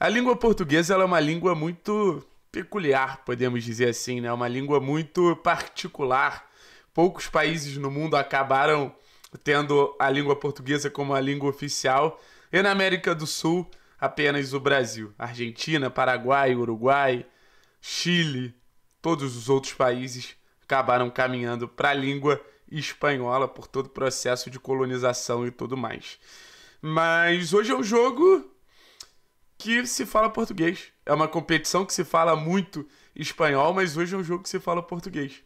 A língua portuguesa é uma língua muito peculiar, podemos dizer assim, né? Uma língua muito particular. Poucos países no mundo acabaram tendo a língua portuguesa como a língua oficial. E na América do Sul, apenas o Brasil, Argentina, Paraguai, Uruguai, Chile, todos os outros países acabaram caminhando para a língua espanhola por todo o processo de colonização e tudo mais. Mas hoje é um jogo que se fala português. É uma competição que se fala muito espanhol, mas hoje é um jogo que se fala português.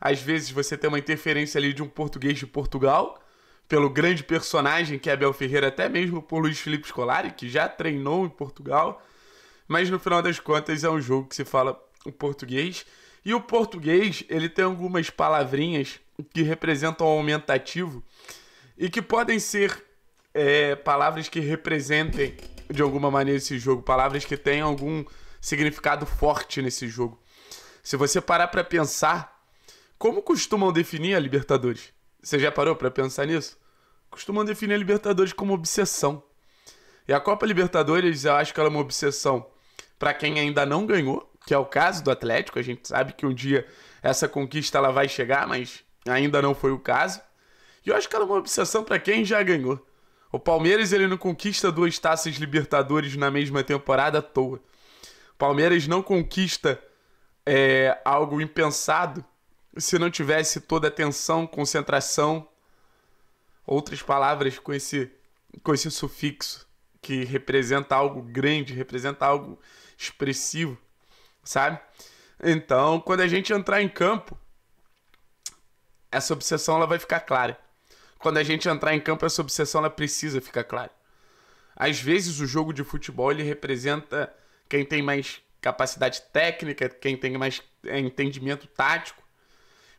Às vezes você tem uma interferência ali de um português de Portugal, pelo grande personagem que é Abel Ferreira, até mesmo por Luiz Felipe Scolari, que já treinou em Portugal. Mas no final das contas é um jogo que se fala o português. E o português, ele tem algumas palavrinhas que representam aumentativo e que podem ser é, palavras que representem de alguma maneira esse jogo, palavras que têm algum significado forte nesse jogo. Se você parar para pensar, como costumam definir a Libertadores? Você já parou para pensar nisso? Costumam definir a Libertadores como obsessão. E a Copa Libertadores, eu acho que ela é uma obsessão para quem ainda não ganhou, que é o caso do Atlético. A gente sabe que um dia essa conquista ela vai chegar, mas ainda não foi o caso. E eu acho que ela é uma obsessão para quem já ganhou. O Palmeiras ele não conquista duas taças Libertadores na mesma temporada à toa. O Palmeiras não conquista é, algo impensado se não tivesse toda a atenção, concentração, outras palavras com esse, com esse sufixo que representa algo grande, representa algo expressivo, sabe? Então, quando a gente entrar em campo, essa obsessão ela vai ficar clara quando a gente entrar em campo, essa obsessão ela precisa ficar clara. Às vezes o jogo de futebol ele representa quem tem mais capacidade técnica, quem tem mais é, entendimento tático.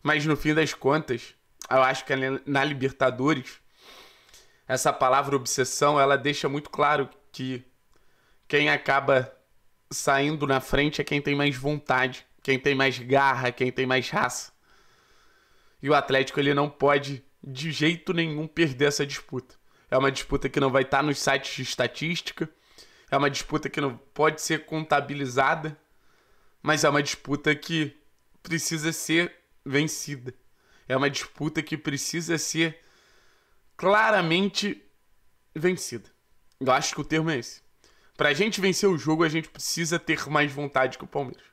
Mas no fim das contas, eu acho que na Libertadores essa palavra obsessão, ela deixa muito claro que quem acaba saindo na frente é quem tem mais vontade, quem tem mais garra, quem tem mais raça. E o Atlético ele não pode de jeito nenhum perder essa disputa. É uma disputa que não vai estar tá nos sites de estatística, é uma disputa que não pode ser contabilizada, mas é uma disputa que precisa ser vencida. É uma disputa que precisa ser claramente vencida. Eu acho que o termo é esse. Para a gente vencer o jogo, a gente precisa ter mais vontade que o Palmeiras.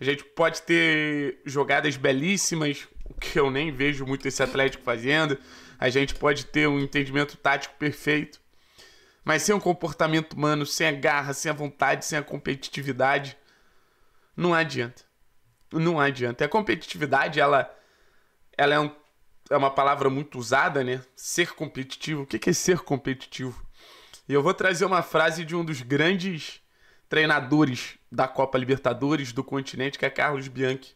A gente pode ter jogadas belíssimas, o que eu nem vejo muito esse Atlético fazendo. A gente pode ter um entendimento tático perfeito. Mas sem o um comportamento humano, sem a garra, sem a vontade, sem a competitividade, não adianta. Não adianta. A competitividade, ela, ela é, um, é uma palavra muito usada, né? Ser competitivo. O que é ser competitivo? E eu vou trazer uma frase de um dos grandes treinadores da Copa Libertadores do continente, que é Carlos Bianchi.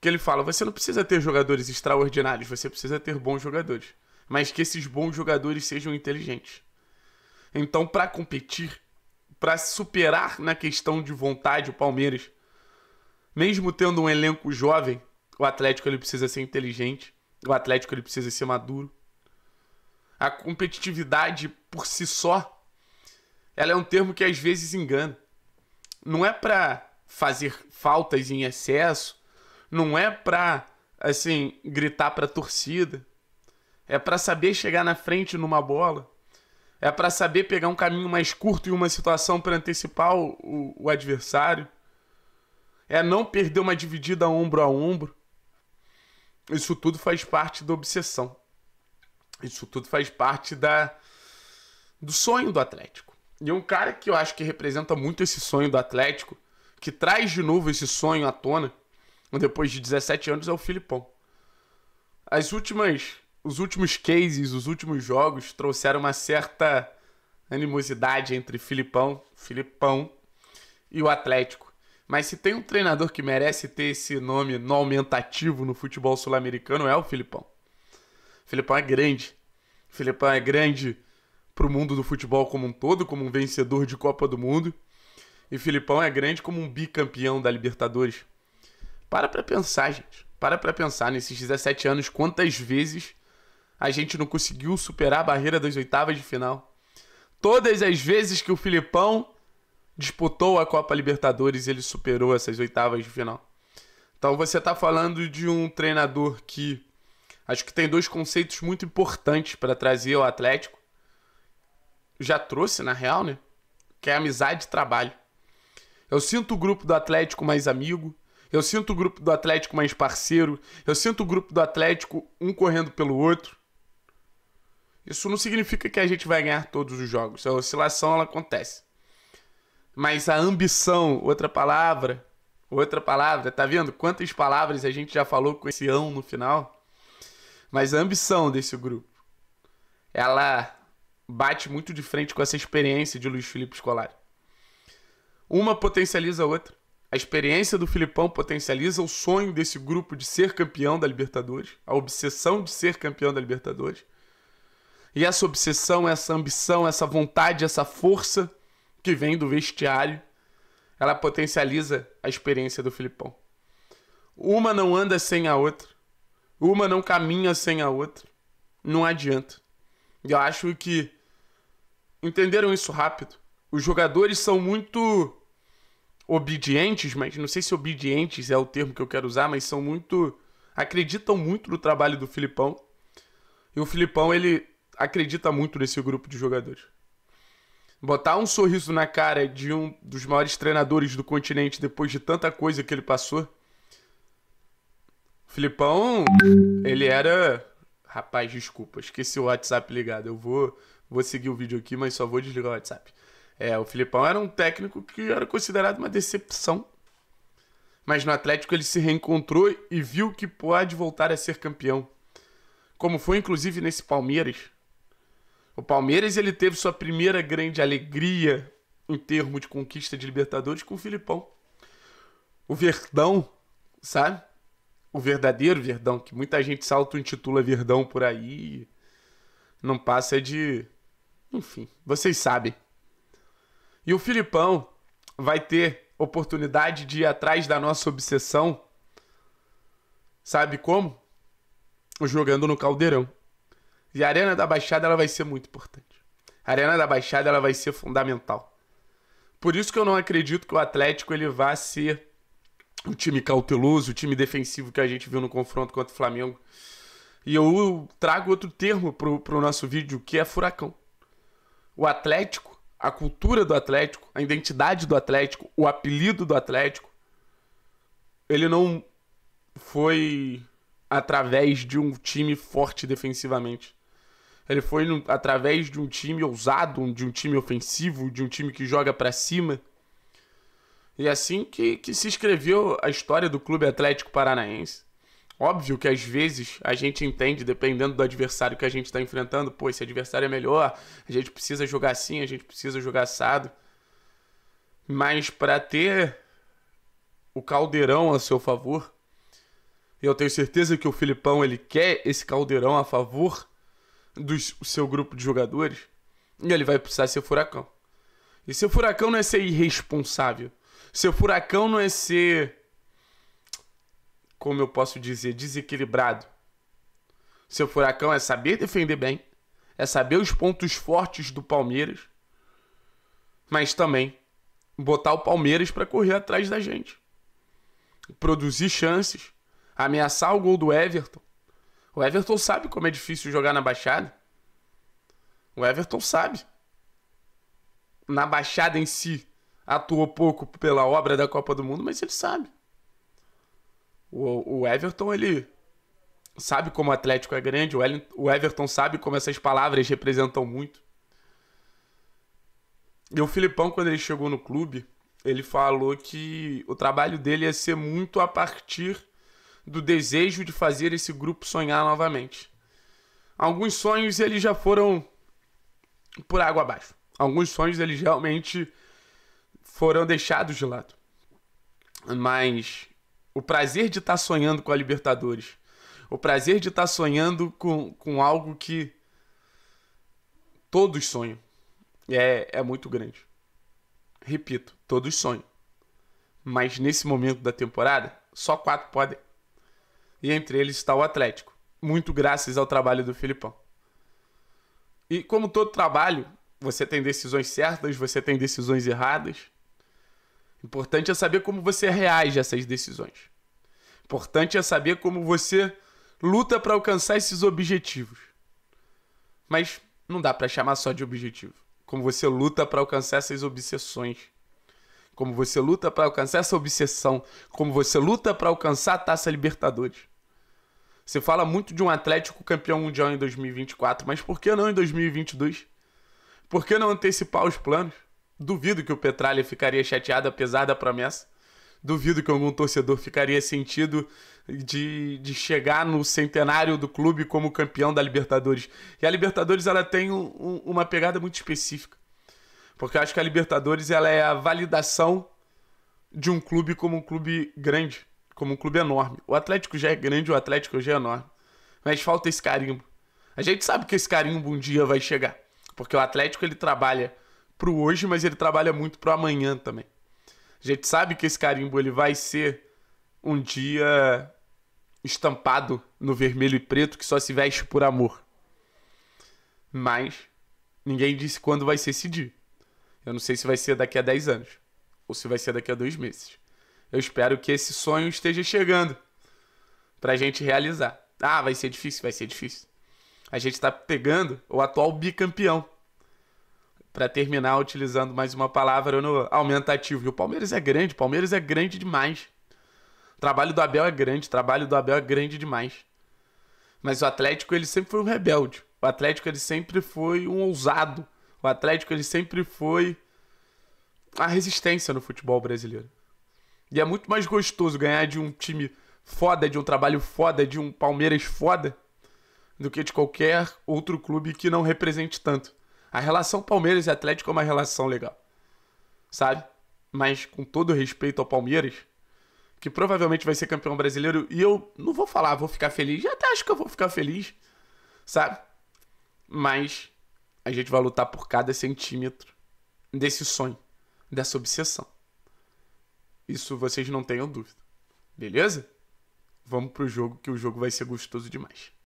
Que ele fala: você não precisa ter jogadores extraordinários, você precisa ter bons jogadores. Mas que esses bons jogadores sejam inteligentes. Então, para competir, para superar na questão de vontade o Palmeiras, mesmo tendo um elenco jovem, o Atlético ele precisa ser inteligente, o Atlético ele precisa ser maduro. A competitividade por si só, ela é um termo que às vezes engana não é para fazer faltas em excesso, não é para assim gritar para a torcida. É para saber chegar na frente numa bola. É para saber pegar um caminho mais curto em uma situação para antecipar o, o, adversário. É não perder uma dividida ombro a ombro. Isso tudo faz parte da obsessão. Isso tudo faz parte da do sonho do Atlético. E um cara que eu acho que representa muito esse sonho do Atlético, que traz de novo esse sonho à tona, depois de 17 anos, é o Filipão. As últimas, os últimos cases, os últimos jogos trouxeram uma certa animosidade entre Filipão, Filipão e o Atlético. Mas se tem um treinador que merece ter esse nome no aumentativo no futebol sul-americano é o Filipão. O Filipão é grande. O Filipão é grande para o mundo do futebol como um todo, como um vencedor de Copa do Mundo. E Filipão é grande como um bicampeão da Libertadores. Para para pensar, gente. Para para pensar nesses 17 anos quantas vezes a gente não conseguiu superar a barreira das oitavas de final. Todas as vezes que o Filipão disputou a Copa Libertadores, ele superou essas oitavas de final. Então você está falando de um treinador que acho que tem dois conceitos muito importantes para trazer ao Atlético já trouxe, na real, né? Que é amizade e trabalho. Eu sinto o grupo do Atlético mais amigo. Eu sinto o grupo do Atlético mais parceiro. Eu sinto o grupo do Atlético um correndo pelo outro. Isso não significa que a gente vai ganhar todos os jogos. A oscilação ela acontece. Mas a ambição, outra palavra, outra palavra, tá vendo quantas palavras a gente já falou com esse ão no final? Mas a ambição desse grupo, ela bate muito de frente com essa experiência de Luiz Felipe Scolari. Uma potencializa a outra. A experiência do Filipão potencializa o sonho desse grupo de ser campeão da Libertadores, a obsessão de ser campeão da Libertadores. E essa obsessão, essa ambição, essa vontade, essa força que vem do vestiário, ela potencializa a experiência do Filipão. Uma não anda sem a outra, uma não caminha sem a outra. Não adianta. Eu acho que entenderam isso rápido. Os jogadores são muito obedientes, mas não sei se obedientes é o termo que eu quero usar, mas são muito acreditam muito no trabalho do Filipão. E o Filipão ele acredita muito nesse grupo de jogadores. Botar um sorriso na cara de um dos maiores treinadores do continente depois de tanta coisa que ele passou. O Filipão, ele era Rapaz, desculpa, esqueci o WhatsApp ligado. Eu vou vou seguir o vídeo aqui, mas só vou desligar o WhatsApp. É, o Filipão era um técnico que era considerado uma decepção. Mas no Atlético ele se reencontrou e viu que pode voltar a ser campeão. Como foi inclusive nesse Palmeiras. O Palmeiras ele teve sua primeira grande alegria em termos de conquista de Libertadores com o Filipão. O Verdão, sabe? O verdadeiro Verdão, que muita gente salto intitula Verdão por aí, não passa de enfim, vocês sabem. E o Filipão vai ter oportunidade de ir atrás da nossa obsessão. Sabe como? Jogando no Caldeirão. E a Arena da Baixada ela vai ser muito importante. A Arena da Baixada ela vai ser fundamental. Por isso que eu não acredito que o Atlético ele vá ser o time cauteloso, o time defensivo que a gente viu no confronto contra o Flamengo. E eu trago outro termo pro, pro nosso vídeo, que é furacão o Atlético, a cultura do Atlético, a identidade do Atlético, o apelido do Atlético, ele não foi através de um time forte defensivamente. Ele foi no, através de um time ousado, de um time ofensivo, de um time que joga para cima. E é assim que, que se escreveu a história do Clube Atlético Paranaense. Óbvio que às vezes a gente entende, dependendo do adversário que a gente está enfrentando, pô, esse adversário é melhor, a gente precisa jogar assim, a gente precisa jogar assado. Mas para ter o caldeirão a seu favor, e eu tenho certeza que o Filipão ele quer esse caldeirão a favor do seu grupo de jogadores, e ele vai precisar ser furacão. E ser furacão não é ser irresponsável. Ser furacão não é ser como eu posso dizer, desequilibrado. Seu furacão é saber defender bem, é saber os pontos fortes do Palmeiras, mas também botar o Palmeiras para correr atrás da gente. Produzir chances, ameaçar o gol do Everton. O Everton sabe como é difícil jogar na Baixada. O Everton sabe. Na Baixada em si, atuou pouco pela obra da Copa do Mundo, mas ele sabe. O, o Everton, ele sabe como o Atlético é grande, o, o Everton sabe como essas palavras representam muito. E o Filipão, quando ele chegou no clube, ele falou que o trabalho dele ia ser muito a partir do desejo de fazer esse grupo sonhar novamente. Alguns sonhos eles já foram por água abaixo. Alguns sonhos eles realmente foram deixados de lado. Mas o prazer de estar tá sonhando com a Libertadores. O prazer de estar tá sonhando com, com algo que todos sonham. É, é muito grande. Repito, todos sonham. Mas nesse momento da temporada, só quatro podem. E entre eles está o Atlético. Muito graças ao trabalho do Filipão. E como todo trabalho, você tem decisões certas, você tem decisões erradas. Importante é saber como você reage a essas decisões. Importante é saber como você luta para alcançar esses objetivos. Mas não dá para chamar só de objetivo. Como você luta para alcançar essas obsessões. Como você luta para alcançar essa obsessão. Como você luta para alcançar a taça Libertadores. Você fala muito de um Atlético campeão mundial em 2024, mas por que não em 2022? Por que não antecipar os planos? Duvido que o Petralha ficaria chateado, apesar da promessa. Duvido que algum torcedor ficaria sentido de, de chegar no centenário do clube como campeão da Libertadores. E a Libertadores ela tem um, um, uma pegada muito específica. Porque eu acho que a Libertadores ela é a validação de um clube como um clube grande, como um clube enorme. O Atlético já é grande, o Atlético já é enorme. Mas falta esse carimbo. A gente sabe que esse carimbo um dia vai chegar. Porque o Atlético ele trabalha pro hoje, mas ele trabalha muito pro amanhã também. A gente sabe que esse carimbo ele vai ser um dia estampado no vermelho e preto que só se veste por amor. Mas ninguém disse quando vai ser esse dia. Eu não sei se vai ser daqui a 10 anos ou se vai ser daqui a dois meses. Eu espero que esse sonho esteja chegando pra gente realizar. Ah, vai ser difícil, vai ser difícil. A gente tá pegando o atual bicampeão para terminar utilizando mais uma palavra no aumentativo. E o Palmeiras é grande, o Palmeiras é grande demais. O trabalho do Abel é grande, o trabalho do Abel é grande demais. Mas o Atlético ele sempre foi um rebelde. O Atlético ele sempre foi um ousado. O Atlético ele sempre foi a resistência no futebol brasileiro. E é muito mais gostoso ganhar de um time foda, de um trabalho foda, de um Palmeiras foda, do que de qualquer outro clube que não represente tanto. A relação Palmeiras e Atlético é uma relação legal. Sabe? Mas com todo respeito ao Palmeiras, que provavelmente vai ser campeão brasileiro, e eu não vou falar, vou ficar feliz. até acho que eu vou ficar feliz, sabe? Mas a gente vai lutar por cada centímetro desse sonho, dessa obsessão. Isso vocês não tenham dúvida. Beleza? Vamos pro jogo que o jogo vai ser gostoso demais.